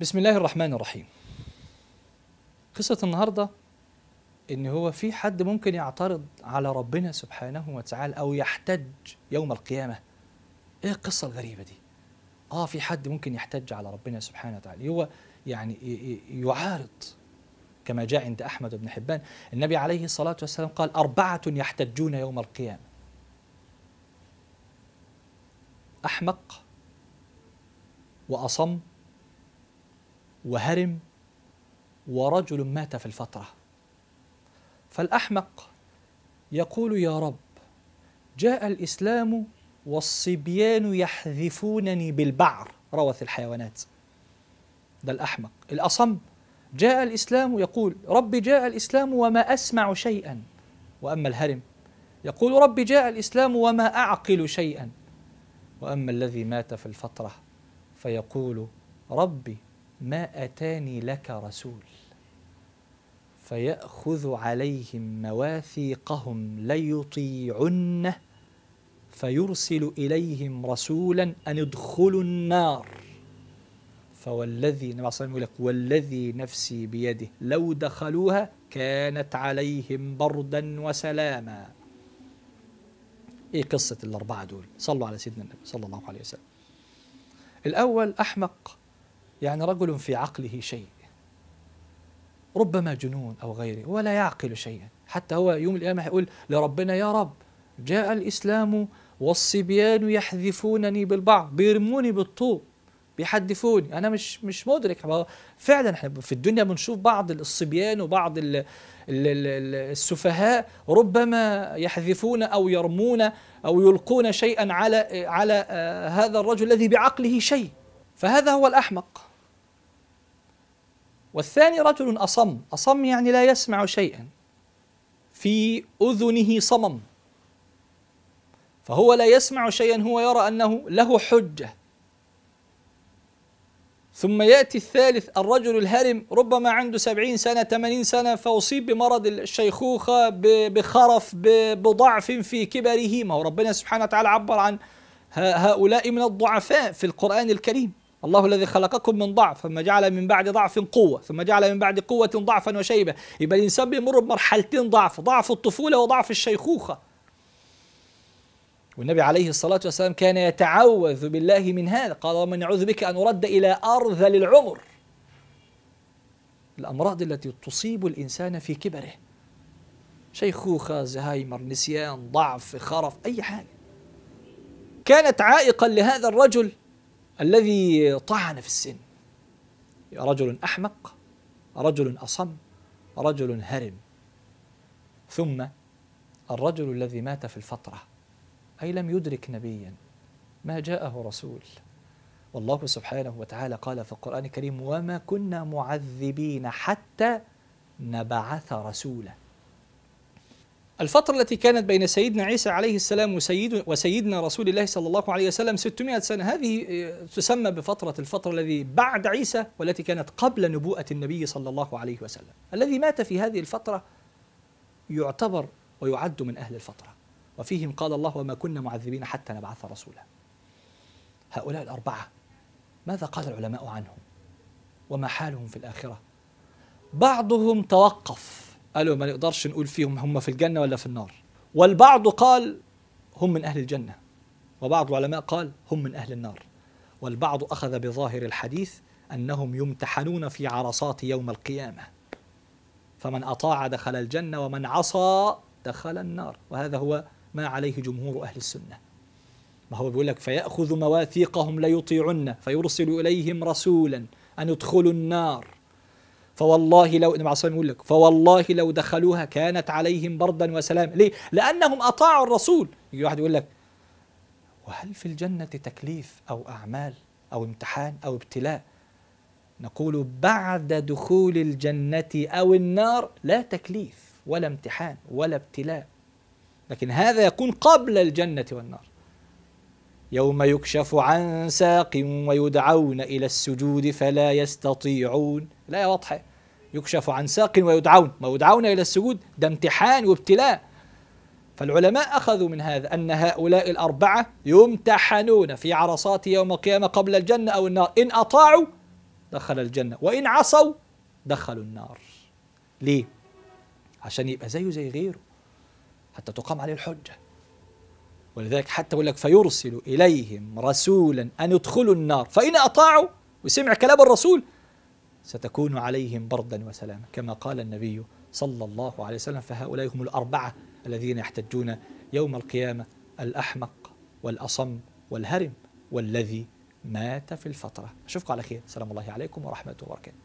بسم الله الرحمن الرحيم قصة النهاردة إن هو في حد ممكن يعترض على ربنا سبحانه وتعالى أو يحتج يوم القيامة إيه القصة الغريبة دي آه في حد ممكن يحتج على ربنا سبحانه وتعالى هو يعني يعارض كما جاء عند أحمد بن حبان النبي عليه الصلاة والسلام قال أربعة يحتجون يوم القيامة أحمق وأصم وهرم ورجل مات في الفترة فالأحمق يقول يا رب جاء الإسلام والصبيان يحذفونني بالبعر روث الحيوانات ده الأحمق الأصم جاء الإسلام يقول رب جاء الإسلام وما أسمع شيئا وأما الهرم يقول رب جاء الإسلام وما أعقل شيئا وأما الذي مات في الفترة فيقول ربي ما أتاني لك رسول فيأخذ عليهم مواثيقهم ليطيعنه فيرسل إليهم رسولا أن ادخلوا النار فوالذي النبي عليه الصلاة يقول لك والذي نفسي بيده لو دخلوها كانت عليهم بردا وسلاما إيه قصة الأربعة دول صلوا على سيدنا النبي صلى الله عليه وسلم الأول أحمق يعني رجل في عقله شيء ربما جنون أو غيره ولا يعقل شيئا حتى هو يوم القيامة هيقول لربنا يا رب جاء الإسلام والصبيان يحذفونني بالبعض بيرموني بالطوب بيحدفوني انا مش مش مدرك فعلا احنا في الدنيا بنشوف بعض الصبيان وبعض السفهاء ربما يحذفون او يرمون او يلقون شيئا على على آه، هذا الرجل الذي بعقله شيء فهذا هو الاحمق والثاني رجل أصم أصم يعني لا يسمع شيئا في أذنه صمم فهو لا يسمع شيئا هو يرى أنه له حجة ثم يأتي الثالث الرجل الهرم ربما عنده سبعين سنة ثمانين سنة فأصيب بمرض الشيخوخة بخرف بضعف في كبره ما هو ربنا سبحانه وتعالى عبر عن هؤلاء من الضعفاء في القرآن الكريم الله الذي خلقكم من ضعف ثم جعل من بعد ضعف قوة ثم جعل من بعد قوة ضعفا وشيبة يبقى الإنسان بيمر بمرحلتين ضعف ضعف الطفولة وضعف الشيخوخة والنبي عليه الصلاة والسلام كان يتعوذ بالله من هذا قال ومن يعوذ بك أن أرد إلى أرذل العمر الأمراض التي تصيب الإنسان في كبره شيخوخة زهايمر نسيان ضعف خرف أي حاجة كانت عائقا لهذا الرجل الذي طعن في السن رجل أحمق رجل أصم رجل هرم ثم الرجل الذي مات في الفترة أي لم يدرك نبيا ما جاءه رسول والله سبحانه وتعالى قال في القرآن الكريم وما كنا معذبين حتى نبعث رسولا الفترة التي كانت بين سيدنا عيسى عليه السلام وسيد وسيدنا رسول الله صلى الله عليه وسلم 600 سنة هذه آه، تسمى بفترة الفترة الذي بعد عيسى والتي كانت قبل نبوءة النبي صلى الله عليه وسلم الذي مات في هذه الفترة يعتبر ويعد من أهل الفترة وفيهم قال الله وما كنا معذبين حتى نبعث رسولا هؤلاء الأربعة ماذا قال العلماء عنهم وما حالهم في الآخرة بعضهم توقف قالوا ما نقدرش نقول فيهم هم في الجنة ولا في النار والبعض قال هم من أهل الجنة وبعض العلماء قال هم من أهل النار والبعض أخذ بظاهر الحديث أنهم يمتحنون في عرصات يوم القيامة فمن أطاع دخل الجنة ومن عصى دخل النار وهذا هو ما عليه جمهور أهل السنة ما هو بيقول لك فيأخذ مواثيقهم ليطيعن فيرسل إليهم رسولا أن يدخلوا النار فوالله لو النبي عليه يقول لك فوالله لو دخلوها كانت عليهم بردا وسلام ليه لانهم اطاعوا الرسول يجي واحد يقول لك وهل في الجنه تكليف او اعمال او امتحان او ابتلاء نقول بعد دخول الجنه او النار لا تكليف ولا امتحان ولا ابتلاء لكن هذا يكون قبل الجنه والنار يوم يكشف عن ساق ويدعون إلى السجود فلا يستطيعون لا واضحة يكشف عن ساق ويدعون ما يدعون إلى السجود ده امتحان وابتلاء فالعلماء أخذوا من هذا أن هؤلاء الأربعة يمتحنون في عرصات يوم القيامة قبل الجنة أو النار إن أطاعوا دخل الجنة وإن عصوا دخلوا النار ليه؟ عشان يبقى زيه زي غيره حتى تقام عليه الحجة ولذلك حتى يقول لك فيرسل إليهم رسولا أن يدخلوا النار فإن أطاعوا وسمع كلام الرسول ستكون عليهم بردا وسلاما كما قال النبي صلى الله عليه وسلم فهؤلاء هم الأربعة الذين يحتجون يوم القيامة الأحمق والأصم والهرم والذي مات في الفترة أشوفكم على خير سلام الله عليكم ورحمة وبركاته